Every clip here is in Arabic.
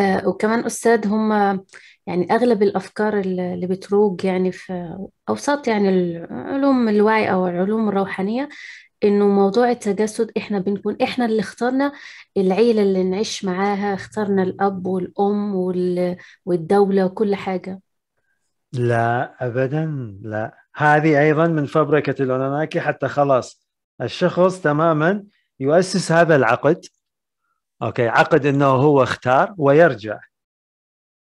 آه، وكمان أستاذ هم يعني أغلب الأفكار اللي بتروج يعني في أوساط يعني العلوم الوعي أو العلوم الروحانية إنه موضوع التجسد إحنا بنكون إحنا اللي اخترنا العيلة اللي نعيش معاها اخترنا الأب والأم والدولة وكل حاجة لا أبدا لا هذه أيضا من فبركة الأوناناكي حتى خلاص الشخص تماما يؤسس هذا العقد اوكي عقد انه هو اختار ويرجع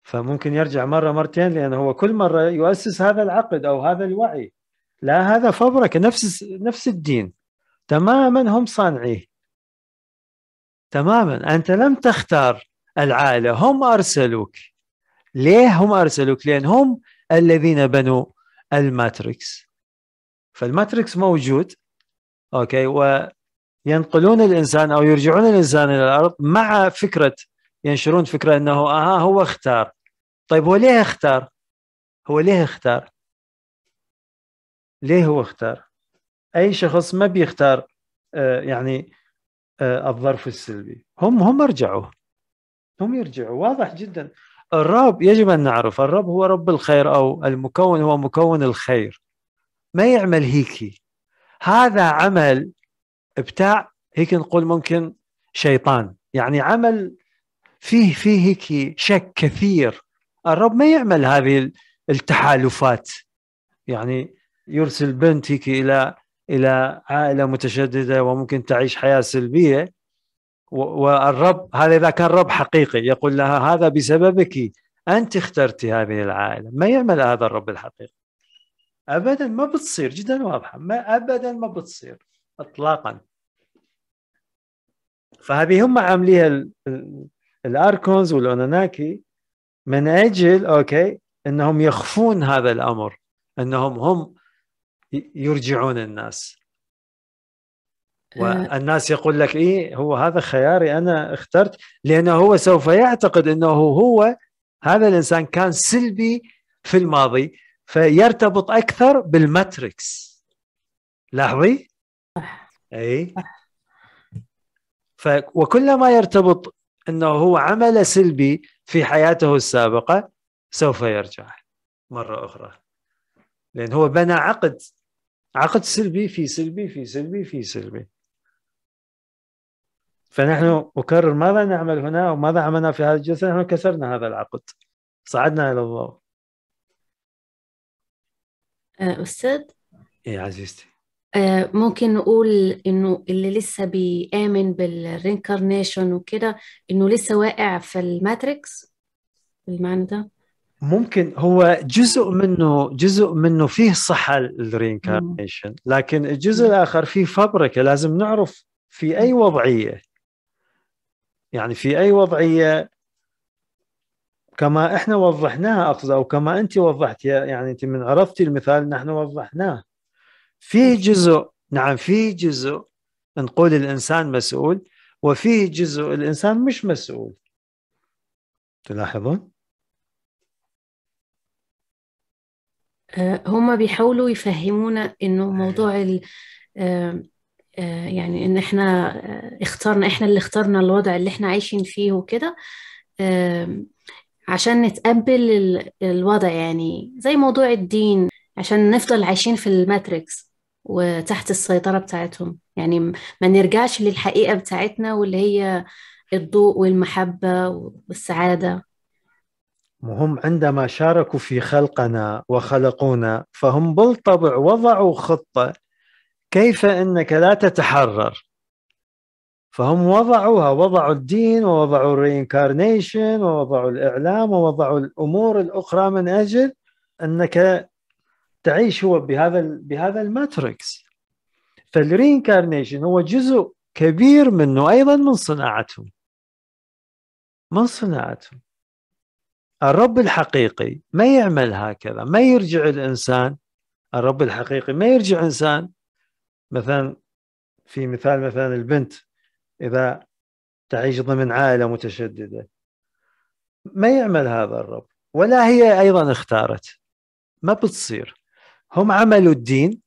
فممكن يرجع مره مرتين لانه هو كل مره يؤسس هذا العقد او هذا الوعي لا هذا فبرك نفس نفس الدين تماما هم صانعيه تماما انت لم تختار العائله هم ارسلوك ليه هم ارسلوك لان هم الذين بنوا الماتريكس فالماتريكس موجود اوكي و ينقلون الانسان او يرجعون الانسان الى الارض مع فكره ينشرون فكره انه اها هو اختار طيب هو ليه اختار؟ هو ليه اختار؟ ليه هو اختار؟ اي شخص ما بيختار آه، يعني آه، الظرف السلبي هم هم رجعوا هم يرجعوا واضح جدا الرب يجب ان نعرف الرب هو رب الخير او المكون هو مكون الخير ما يعمل هيكي هذا عمل ابتاع هيك نقول ممكن شيطان يعني عمل فيه فيه هيك شك كثير الرب ما يعمل هذه التحالفات يعني يرسل بنت هيك الى الى عائله متشدده وممكن تعيش حياه سلبيه والرب هذا اذا كان رب حقيقي يقول لها هذا بسببك انت اخترتي هذه العائله ما يعمل هذا الرب الحقيقي ابدا ما بتصير جدا واضحه ما ابدا ما بتصير اطلاقا فهذه هم عامليها الاركونز والاوناناكي من اجل اوكي انهم يخفون هذا الامر انهم هم يرجعون الناس آه. والناس يقول لك ايه هو هذا خياري انا اخترت لانه هو سوف يعتقد انه هو هذا الانسان كان سلبي في الماضي فيرتبط اكثر بالماتريكس لاحظي اي ف وكلما يرتبط انه هو عمل سلبي في حياته السابقه سوف يرجع مره اخرى لان هو بنى عقد عقد سلبي في سلبي في سلبي في سلبي فنحن اكرر ماذا نعمل هنا وماذا عملنا في هذا الجلسه نحن كسرنا هذا العقد صعدنا الى الله أه، استاذ اي عزيزتي آه، ممكن نقول انه اللي لسه بيآمن بالرينكارنيشن وكده انه لسه واقع في الماتريكس بالمعنى ده ممكن هو جزء منه جزء منه فيه صحة الرينكارنيشن لكن الجزء الآخر فيه فبركة لازم نعرف في أي وضعية يعني في أي وضعية كما احنا وضحناها اقصد او كما انت وضحت يعني انت من عرفتي المثال نحن وضحناه في جزء نعم في جزء نقول الإنسان مسؤول وفي جزء الإنسان مش مسؤول تلاحظون؟ أه، هم بيحاولوا يفهمونا انه أيوه. موضوع ال أه، أه، يعني ان احنا اخترنا احنا اللي اخترنا الوضع اللي احنا عايشين فيه وكده عشان نتقبل الوضع يعني زي موضوع الدين عشان نفضل عايشين في الماتريكس وتحت السيطرة بتاعتهم يعني ما نرجعش للحقيقة بتاعتنا واللي هي الضوء والمحبة والسعادة وهم عندما شاركوا في خلقنا وخلقونا فهم بالطبع وضعوا خطة كيف أنك لا تتحرر فهم وضعوها وضعوا الدين ووضعوا الرينكارنيشن ووضعوا الإعلام ووضعوا الأمور الأخرى من أجل أنك تعيش هو بهذا بهذا الماتريكس فالرينكارنيشن هو جزء كبير منه ايضا من صناعتهم من صناعتهم الرب الحقيقي ما يعمل هكذا ما يرجع الانسان الرب الحقيقي ما يرجع انسان مثلا في مثال مثلا البنت اذا تعيش ضمن عائله متشدده ما يعمل هذا الرب ولا هي ايضا اختارت ما بتصير هم عملوا الدين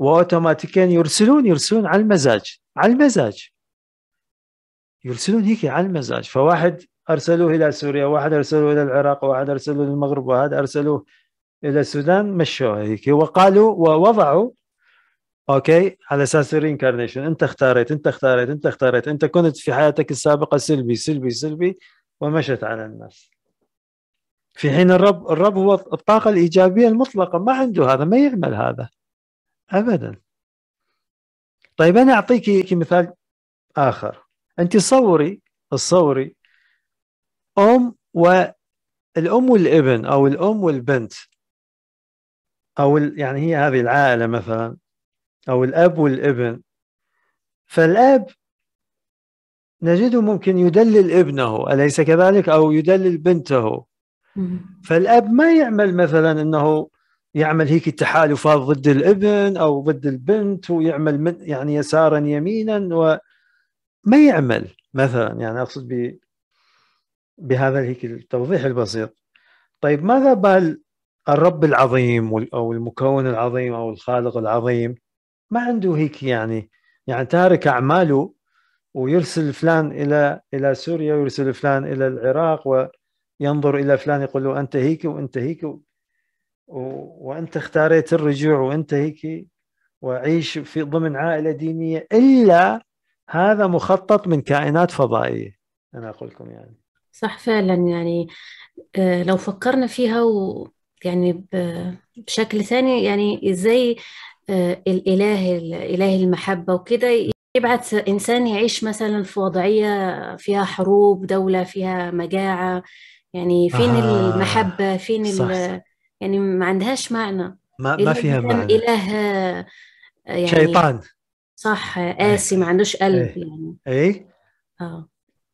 واوتوماتيكيا يرسلون يرسلون على المزاج على المزاج يرسلون هيك على المزاج فواحد ارسلوه الى سوريا واحد ارسلوه الى العراق واحد ارسلوه للمغرب وهذا ارسلوه الى السودان مشوها هيك وقالوا ووضعوا اوكي على اساس الرينكارنيشن انت اختاريت انت اختاريت انت اختاريت انت كنت في حياتك السابقه سلبي سلبي سلبي ومشت على الناس في حين الرب الرب هو الطاقة الإيجابية المطلقة ما عنده هذا ما يعمل هذا أبدا طيب أنا أعطيك مثال آخر أنت صوري تصوري أم والأم والابن أو الأم والبنت أو يعني هي هذه العائلة مثلا أو الأب والابن فالأب نجده ممكن يدلل ابنه أليس كذلك أو يدلل بنته فالاب ما يعمل مثلا انه يعمل هيك التحالفات ضد الابن او ضد البنت ويعمل من يعني يسارا يمينا وما يعمل مثلا يعني اقصد ب بهذا هيك التوضيح البسيط طيب ماذا بال الرب العظيم او المكون العظيم او الخالق العظيم ما عنده هيك يعني يعني تارك اعماله ويرسل فلان الى الى سوريا ويرسل فلان الى العراق ينظر الى فلان يقول له انت هيك وانت هيك و... و... وانت اختاريت الرجوع وانت هيك وعيش في ضمن عائله دينيه الا هذا مخطط من كائنات فضائيه انا اقول لكم يعني صح فعلا يعني آه، لو فكرنا فيها و يعني بشكل ثاني يعني ازاي آه، الاله اله المحبه وكده يبعث انسان يعيش مثلا في وضعيه فيها حروب دوله فيها مجاعه يعني فين آه. المحبة فين صح. ال... يعني ما عندهاش معنى ما, ما فيها معنى إله يعني شيطان صح إيه. قاسي ما عندوش قلب أي. يعني اي اه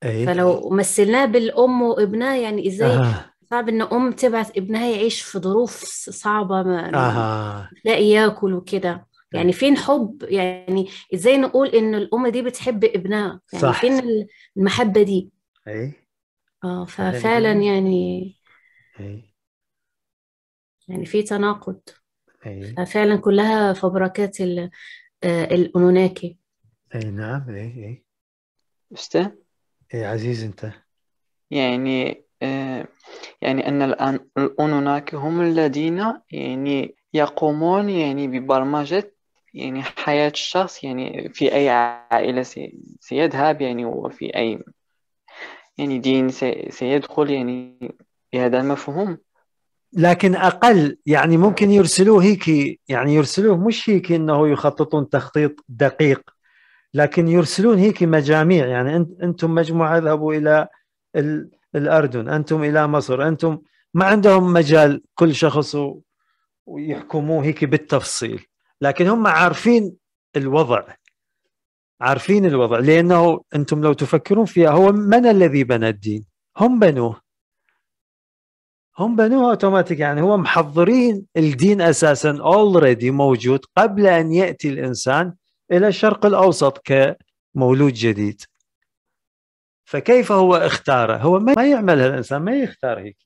أي. فلو مثلناه بالام وابنها يعني ازاي آه. صعب ان ام تبعث ابنها يعيش في ظروف صعبه ما آه. لا ياكل وكده يعني فين حب يعني ازاي نقول ان الام دي بتحب ابنها يعني صح. فين المحبه دي اي اه ففعلا يعني أي. يعني في تناقض أي. ففعلا كلها فبركات آه، الأنوناكي اي نعم اي اي أستاذ اي عزيز انت يعني آه، يعني أن الأنوناك هم الذين يعني يقومون يعني ببرمجة يعني حياة الشخص يعني في أي عائلة سيذهب يعني وفي أي يعني دين يعني سيدخل يعني بهذا المفهوم لكن اقل يعني ممكن يرسلوه هيك يعني يرسلوه مش هيك انه يخططون تخطيط دقيق لكن يرسلون هيك مجاميع يعني انتم مجموعه اذهبوا الى الاردن انتم الى مصر انتم ما عندهم مجال كل شخص ويحكموه هيك بالتفصيل لكن هم عارفين الوضع عارفين الوضع لانه انتم لو تفكرون فيها هو من الذي بنى الدين؟ هم بنوه هم بنوه اوتوماتيك يعني هو محضرين الدين اساسا اولريدي موجود قبل ان ياتي الانسان الى الشرق الاوسط كمولود جديد فكيف هو اختاره؟ هو ما يعملها الانسان ما يختار هيك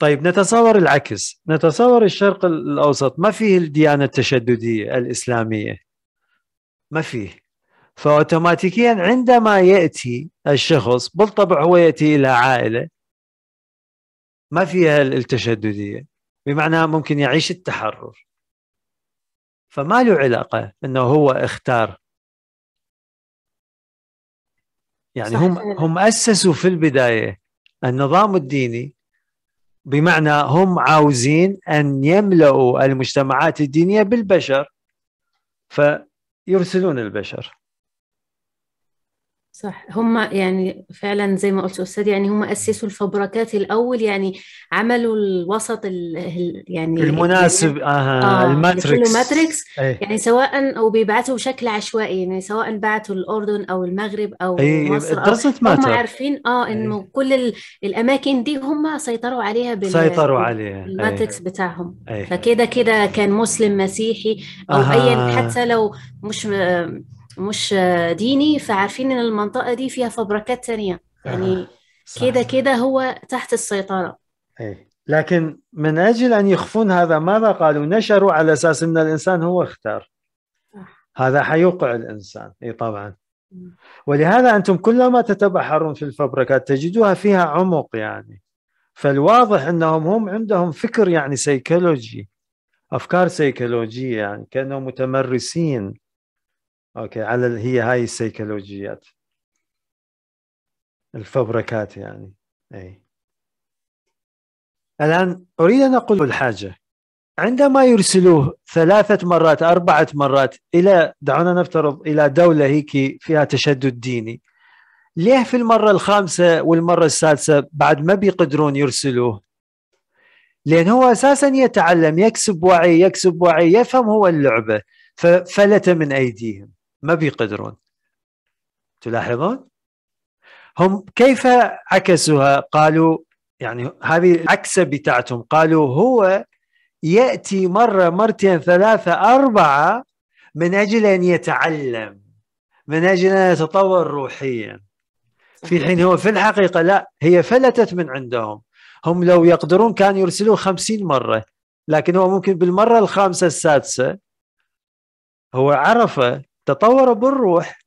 طيب نتصور العكس نتصور الشرق الاوسط ما فيه الديانه التشدديه الاسلاميه ما فيه فاوتوماتيكيا عندما ياتي الشخص بالطبع هو ياتي الى عائله ما فيها التشدديه بمعنى ممكن يعيش التحرر فما له علاقه انه هو اختار يعني هم هم اسسوا في البدايه النظام الديني بمعنى هم عاوزين ان يملؤوا المجتمعات الدينيه بالبشر ف يرسلون البشر صح هم يعني فعلا زي ما قلت استاذ يعني هم اسسوا الفبركات الاول يعني عملوا الوسط الـ يعني المناسب آه, آه، يعني الماتريكس الماتريكس أيه. يعني سواء او بيبعتوا بشكل عشوائي يعني سواء بعتوا الاردن او المغرب او أيه. مصر أو هم عارفين اه انه أيه. كل الاماكن دي هم سيطروا عليها بال سيطروا عليها الماتريكس أيه. بتاعهم أيه. فكده كده كان مسلم مسيحي او آه. ايا حتى لو مش مش ديني فعارفين ان المنطقه دي فيها فبركات ثانيه يعني آه، كده كده هو تحت السيطره أي. لكن من اجل ان يخفون هذا ماذا قالوا نشروا على اساس ان الانسان هو اختار هذا حيوقع الانسان اي طبعا ولهذا انتم كلما تتبحرون في الفبركات تجدوها فيها عمق يعني فالواضح انهم هم عندهم فكر يعني سيكولوجي افكار سيكولوجيه يعني كانهم متمرسين اوكي على هي هاي السيكولوجيات الفبركات يعني اي الان اريد ان اقول الحاجه عندما يرسلوه ثلاثة مرات أربعة مرات إلى دعونا نفترض إلى دولة هيك فيها تشدد ديني ليه في المرة الخامسة والمرة السادسة بعد ما بيقدرون يرسلوه لأن هو أساسا يتعلم يكسب وعي يكسب وعي يفهم هو اللعبة ففلت من أيديهم ما بيقدرون تلاحظون هم كيف عكسوها قالوا يعني هذه العكسة بتاعتهم قالوا هو يأتي مرة مرتين ثلاثة أربعة من أجل أن يتعلم من أجل أن يتطور روحيا في حين هو في الحقيقة لا هي فلتت من عندهم هم لو يقدرون كان يرسلوا خمسين مرة لكن هو ممكن بالمرة الخامسة السادسة هو عرف تطور بالروح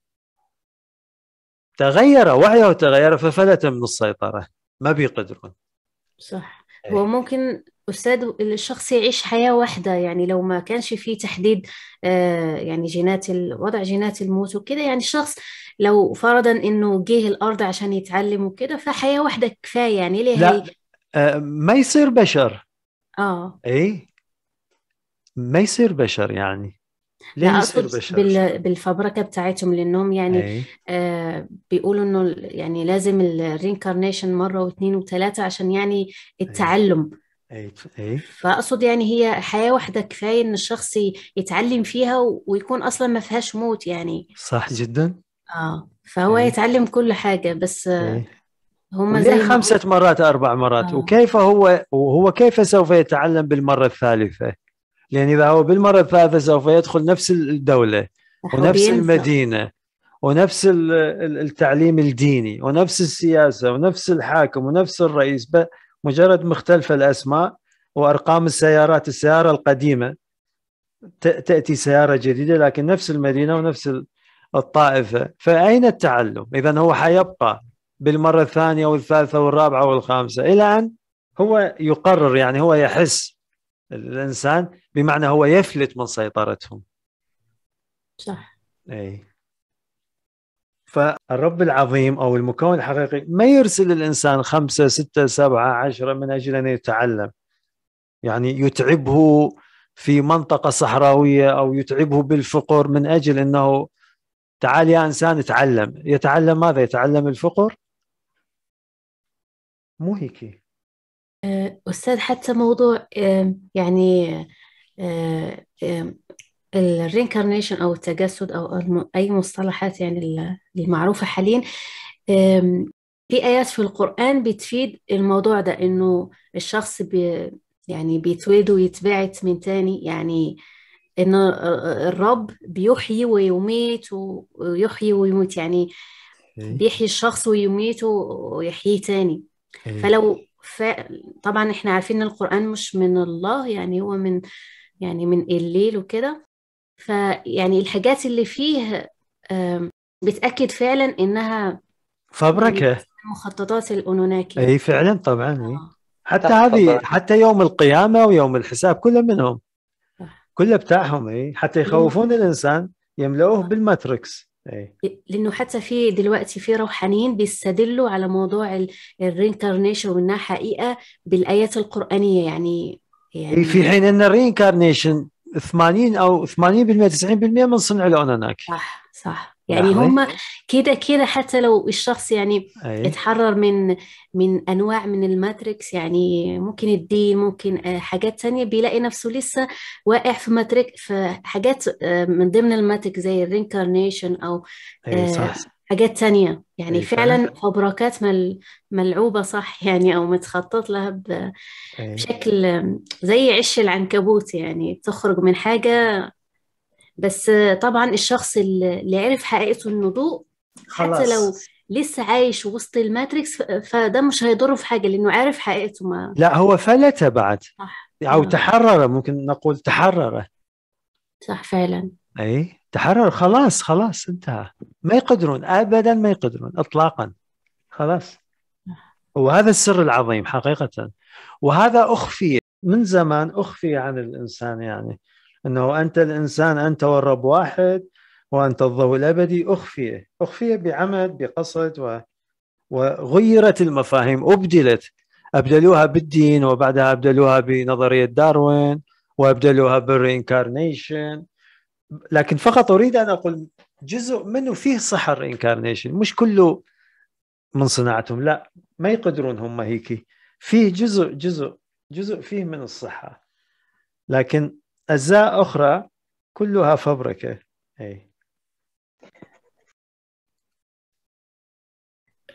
تغير وعيه وتغير ففلت من السيطرة ما بيقدرون صح إيه. هو ممكن أستاذ الشخص يعيش حياة واحدة يعني لو ما كانش فيه تحديد آه، يعني جينات وضع جينات الموت وكده يعني الشخص لو فرضا انه جه الارض عشان يتعلم وكده فحياه واحده كفايه يعني ليه لا هي... آه، ما يصير بشر اه اي ما يصير بشر يعني ليه لا اقصد بال... بالفبركه بتاعتهم لانهم يعني آه بيقولوا انه يعني لازم الرينكارنيشن مره واثنين وثلاثه عشان يعني التعلم أي. أي. فاقصد يعني هي حياه واحده كفايه ان الشخص يتعلم فيها ويكون اصلا ما فيهاش موت يعني صح جدا اه فهو أي. يتعلم كل حاجه بس أي. هم زي خمسة مرات أربع مرات آه. وكيف هو وهو كيف سوف يتعلم بالمرة الثالثة؟ لان اذا هو بالمره الثالثه سوف يدخل نفس الدوله ونفس المدينه ونفس التعليم الديني ونفس السياسه ونفس الحاكم ونفس الرئيس مجرد مختلفه الاسماء وارقام السيارات السياره القديمه تاتي سياره جديده لكن نفس المدينه ونفس الطائفه فاين التعلم؟ اذا هو حيبقى بالمره الثانيه والثالثه والرابعه والخامسه الى ان هو يقرر يعني هو يحس الانسان بمعنى هو يفلت من سيطرتهم صح اي فالرب العظيم او المكون الحقيقي ما يرسل الانسان خمسه سته سبعه عشره من اجل ان يتعلم يعني يتعبه في منطقه صحراويه او يتعبه بالفقر من اجل انه تعال يا انسان اتعلم يتعلم ماذا يتعلم الفقر مو هيك آه، أستاذ حتى موضوع يعني آه، الرينكارنيشن أو التجسد أو أي مصطلحات يعني المعروفة حاليا في آيات في القرآن بتفيد الموضوع ده إنه الشخص بي يعني بيتولد ويتبعت من تاني يعني إنه آه، الرب بيحيي ويميت ويحيي ويموت يعني إيه. بيحيي الشخص ويميت ويحييه تاني إيه. فلو فطبعا احنا عارفين ان القرآن مش من الله يعني هو من يعني من الليل وكده فيعني الحاجات اللي فيه بتأكد فعلا انها فبركة يعني مخططات الأنوناكي اي فعلا طبعا آه. حتى هذه حتى يوم القيامة ويوم الحساب كله منهم كله بتاعهم اي حتى يخوفون الإنسان يملؤوه بالماتريكس إيه. لانه حتى في دلوقتي في روحانيين بيستدلوا على موضوع الرينكارنيشن وانها حقيقه بالايات القرانيه يعني يعني إيه، في حين ان الرينكارنيشن 80 او 80% 90% من صنع العون صح صح يعني هم كده كده حتى لو الشخص يعني أي. اتحرر من من انواع من الماتريكس يعني ممكن الدين ممكن آه، حاجات تانية بيلاقي نفسه لسه واقع في ماتريك في حاجات آه، من ضمن الماتريك زي الرينكارنيشن او أيوة، آه، صح. حاجات تانية يعني أي أيوة، فعلا فبركات مل ملعوبة صح يعني او متخطط لها أيوة. بشكل زي عش العنكبوت يعني تخرج من حاجة بس طبعا الشخص اللي عرف حقيقته النضوء خلاص. حتى لو لسه عايش وسط الماتريكس فده مش هيضره في حاجه لانه عارف حقيقته ما لا هو فلت بعد صح او نعم. تحرر ممكن نقول تحرر صح فعلا اي تحرر خلاص خلاص انتهى ما يقدرون ابدا ما يقدرون اطلاقا خلاص وهذا السر العظيم حقيقه وهذا اخفي من زمان اخفي عن الانسان يعني انه انت الانسان انت والرب واحد وانت الضوء الابدي اخفي اخفي بعمد بقصد و... وغيرت المفاهيم ابدلت ابدلوها بالدين وبعدها ابدلوها بنظريه داروين وابدلوها بالرينكارنيشن لكن فقط اريد ان اقول جزء منه فيه صحه الرينكارنيشن مش كله من صناعتهم لا ما يقدرون هم هيك فيه جزء جزء جزء فيه من الصحه لكن أجزاء أخرى كلها فبركة أي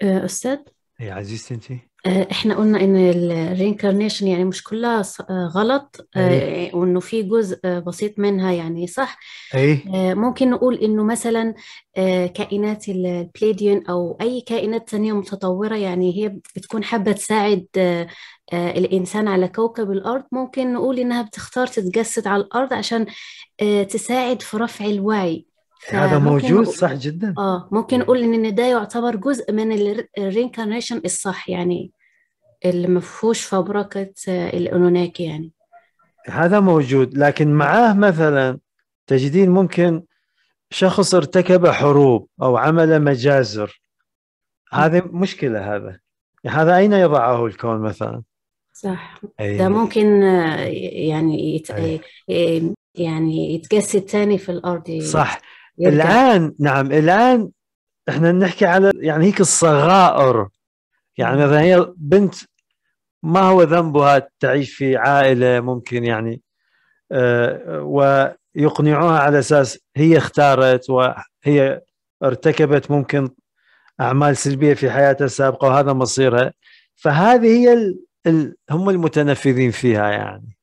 أستاذ؟ أي عزيزتي أنت آه، احنا قلنا ان الرينكارنيشن يعني مش كلها آه، غلط أيه. وانه في جزء بسيط منها يعني صح أيه. ممكن نقول انه مثلا كائنات البليديون او اي كائنات تانية متطورة يعني هي بتكون حابة تساعد الانسان على كوكب الارض ممكن نقول انها بتختار تتجسد على الارض عشان تساعد في رفع الوعي إيه، هذا موجود صح جدا اه ممكن إيه. نقول ان ده يعتبر جزء من الرينكارنيشن الصح يعني اللي ما فيهوش فبركة آه، الأنوناك يعني هذا موجود لكن معاه مثلا تجدين ممكن شخص ارتكب حروب أو عمل مجازر هذه مشكلة هذا هذا أين يضعه الكون مثلا صح أيه. ده ممكن آه، يعني يت... آه، يعني يتجسد ثاني في الأرض صح يرجع. الآن نعم الآن احنا نحكي على يعني هيك الصغائر يعني مثلا هي بنت ما هو ذنبها تعيش في عائله ممكن يعني آه، ويقنعوها على اساس هي اختارت وهي ارتكبت ممكن اعمال سلبيه في حياتها السابقه وهذا مصيرها فهذه هي ال... ال... هم المتنفذين فيها يعني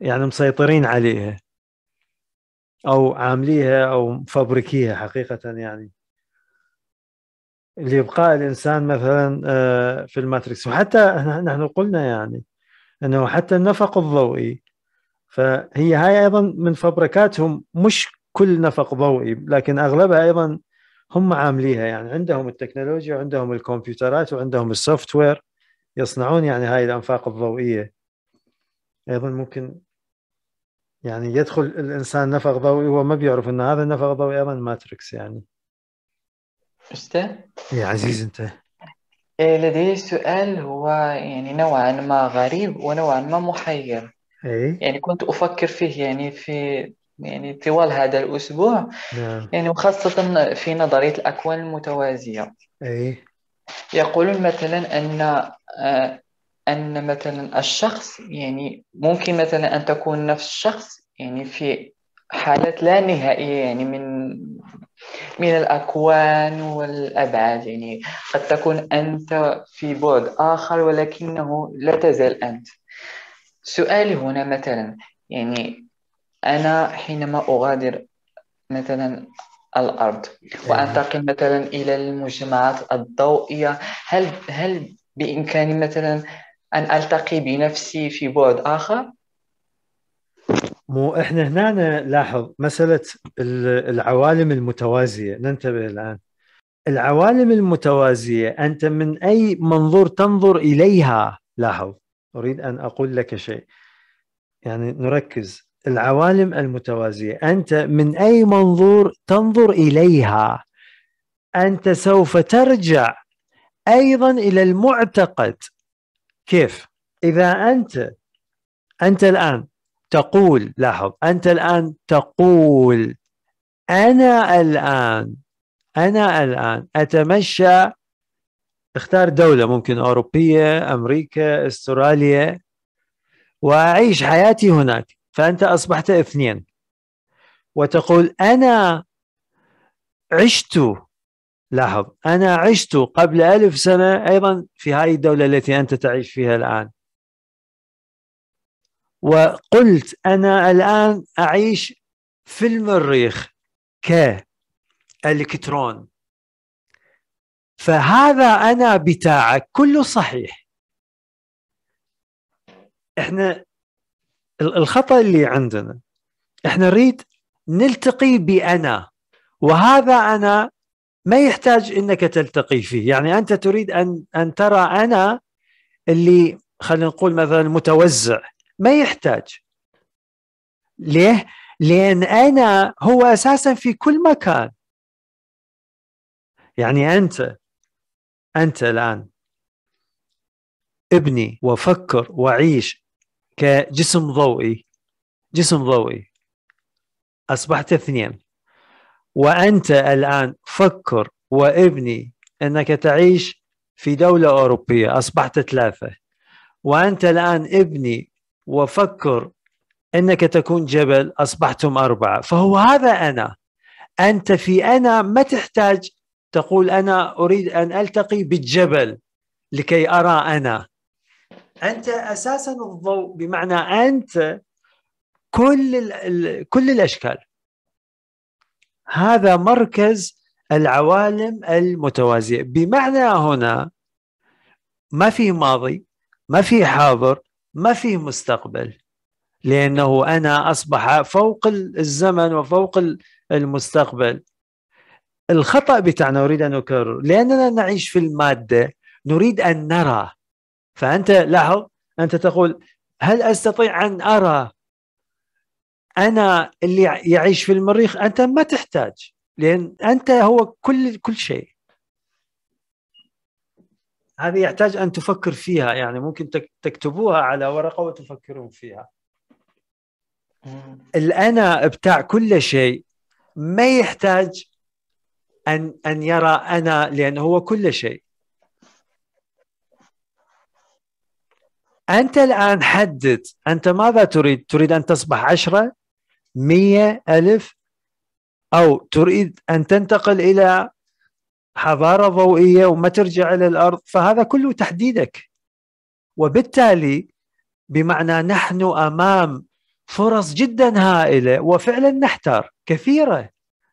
يعني مسيطرين عليها او عامليها او مفبركيها حقيقه يعني لابقاء الانسان مثلا آه، في الماتريكس وحتى نحن قلنا يعني انه حتى النفق الضوئي فهي هاي ايضا من فبركاتهم مش كل نفق ضوئي لكن اغلبها ايضا هم عامليها يعني عندهم التكنولوجيا وعندهم الكمبيوترات وعندهم السوفت وير يصنعون يعني هاي الانفاق الضوئيه ايضا ممكن يعني يدخل الانسان نفق ضوئي وهو ما بيعرف ان هذا النفق الضوئي ايضا ماتريكس يعني فزت؟ يا عزيز انت إيه، لدي سؤال هو يعني نوعا ما غريب ونوعا ما محير اي يعني كنت أفكر فيه يعني في يعني طوال هذا الأسبوع نعم يعني وخاصة في نظرية الأكوان المتوازية اي يقولون مثلا أن آه، أن مثلا الشخص يعني ممكن مثلا أن تكون نفس الشخص يعني في حالات لا نهائية يعني من من الأكوان والأبعاد يعني قد تكون أنت في بعد آخر ولكنه لا تزال أنت سؤالي هنا مثلا يعني أنا حينما أغادر مثلا الأرض وأنتقل مثلا إلى المجتمعات الضوئية هل هل بإمكاني مثلا أن ألتقي بنفسي في بعد آخر؟ مو احنا هنا لاحظ مساله العوالم المتوازيه ننتبه الان العوالم المتوازيه انت من اي منظور تنظر اليها لاحظ اريد ان اقول لك شيء يعني نركز العوالم المتوازيه انت من اي منظور تنظر اليها انت سوف ترجع ايضا الى المعتقد كيف اذا انت انت الان تقول لاحظ أنت الآن تقول أنا الآن أنا الآن أتمشى اختار دولة ممكن أوروبية أمريكا استراليا وأعيش حياتي هناك فأنت أصبحت اثنين وتقول أنا عشت لاحظ أنا عشت قبل ألف سنة أيضا في هذه الدولة التي أنت تعيش فيها الآن وقلت أنا الآن أعيش في المريخ كالكترون فهذا أنا بتاعك كله صحيح احنا الخطأ اللي عندنا احنا نريد نلتقي بأنا وهذا أنا ما يحتاج انك تلتقي فيه يعني انت تريد ان ان ترى انا اللي خلينا نقول مثلا متوزع ما يحتاج ليه؟ لأن أنا هو أساسا في كل مكان يعني أنت أنت الآن ابني وفكر وعيش كجسم ضوئي جسم ضوئي أصبحت اثنين وأنت الآن فكر وابني أنك تعيش في دولة أوروبية أصبحت ثلاثة وأنت الآن ابني وفكر انك تكون جبل اصبحتم اربعه فهو هذا انا انت في انا ما تحتاج تقول انا اريد ان التقي بالجبل لكي ارى انا انت اساسا الضوء بمعنى انت كل كل الاشكال هذا مركز العوالم المتوازيه بمعنى هنا ما في ماضي ما في حاضر ما في مستقبل لانه انا اصبح فوق الزمن وفوق المستقبل الخطا بتاعنا اريد ان اكرر لاننا نعيش في الماده نريد ان نرى فانت لاحظ انت تقول هل استطيع ان ارى انا اللي يعيش في المريخ انت ما تحتاج لان انت هو كل كل شيء هذه يحتاج ان تفكر فيها يعني ممكن تكتبوها على ورقه وتفكرون فيها الانا بتاع كل شيء ما يحتاج ان ان يرى انا لانه هو كل شيء انت الان حدد انت ماذا تريد تريد ان تصبح عشرة مية ألف أو تريد أن تنتقل إلى حضاره ضوئيه وما ترجع الى الارض فهذا كله تحديدك وبالتالي بمعنى نحن امام فرص جدا هائله وفعلا نحتار كثيره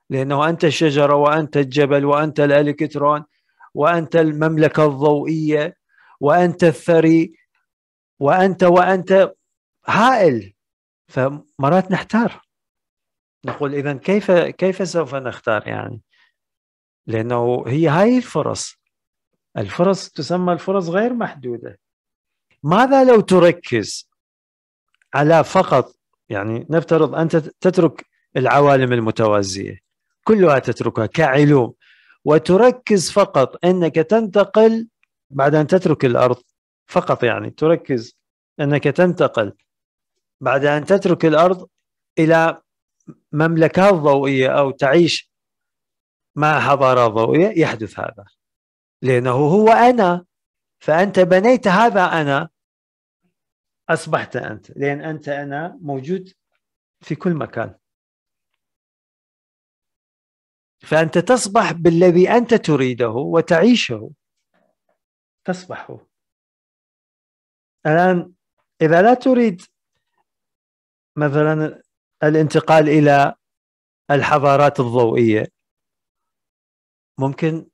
لانه انت الشجره وانت الجبل وانت الالكترون وانت المملكه الضوئيه وانت الثري وانت وانت هائل فمرات نحتار نقول اذا كيف كيف سوف نختار يعني لأنه هي هاي الفرص الفرص تسمى الفرص غير محدودة ماذا لو تركز على فقط يعني نفترض أنت تترك العوالم المتوازية كلها تتركها كعلوم وتركز فقط أنك تنتقل بعد أن تترك الأرض فقط يعني تركز أنك تنتقل بعد أن تترك الأرض إلى مملكات ضوئية أو تعيش مع حضارة ضوئية يحدث هذا لأنه هو أنا فأنت بنيت هذا أنا أصبحت أنت لأن أنت أنا موجود في كل مكان فأنت تصبح بالذي أنت تريده وتعيشه تصبح الآن إذا لا تريد مثلا الانتقال إلى الحضارات الضوئية ممكن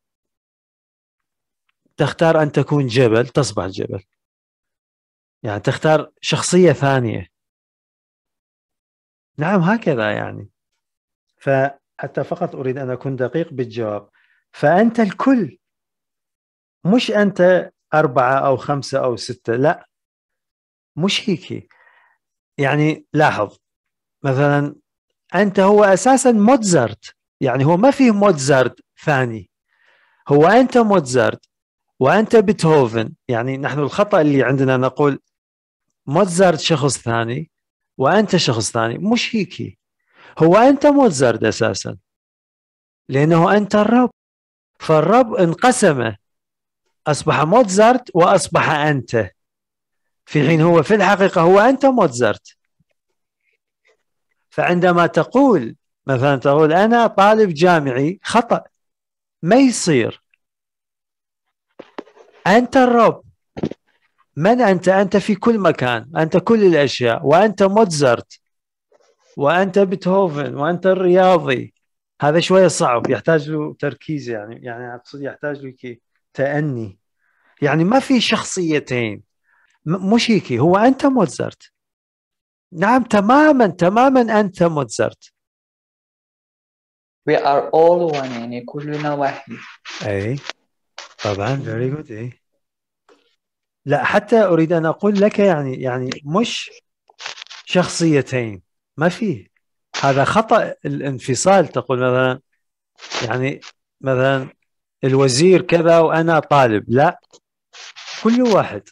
تختار ان تكون جبل تصبح جبل يعني تختار شخصيه ثانيه نعم هكذا يعني فحتى فقط اريد ان اكون دقيق بالجواب فانت الكل مش انت اربعه او خمسه او سته لا مش هيك يعني لاحظ مثلا انت هو اساسا موتزارت يعني هو ما فيه موتزارت ثاني هو أنت موزارت وأنت بيتهوفن يعني نحن الخطأ اللي عندنا نقول موزارت شخص ثاني وأنت شخص ثاني مش هيك هو أنت موزارت أساسا لأنه أنت الرب فالرب انقسم أصبح موزارت وأصبح أنت في حين هو في الحقيقة هو أنت موزارت فعندما تقول مثلا تقول أنا طالب جامعي خطأ ما يصير أنت الرب من أنت أنت في كل مكان أنت كل الأشياء وأنت موتزارت وأنت بيتهوفن وأنت الرياضي هذا شوية صعب يحتاج له تركيز يعني يعني أقصد يحتاج له تأني يعني ما في شخصيتين مش هيك هو أنت موتزارت نعم تماما تماما أنت موتزارت we are all one يعني كلنا واحد اي طبعا very good اي لا حتى اريد ان اقول لك يعني يعني مش شخصيتين ما فيه هذا خطا الانفصال تقول مثلا يعني مثلا الوزير كذا وانا طالب لا كل واحد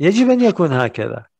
يجب ان يكون هكذا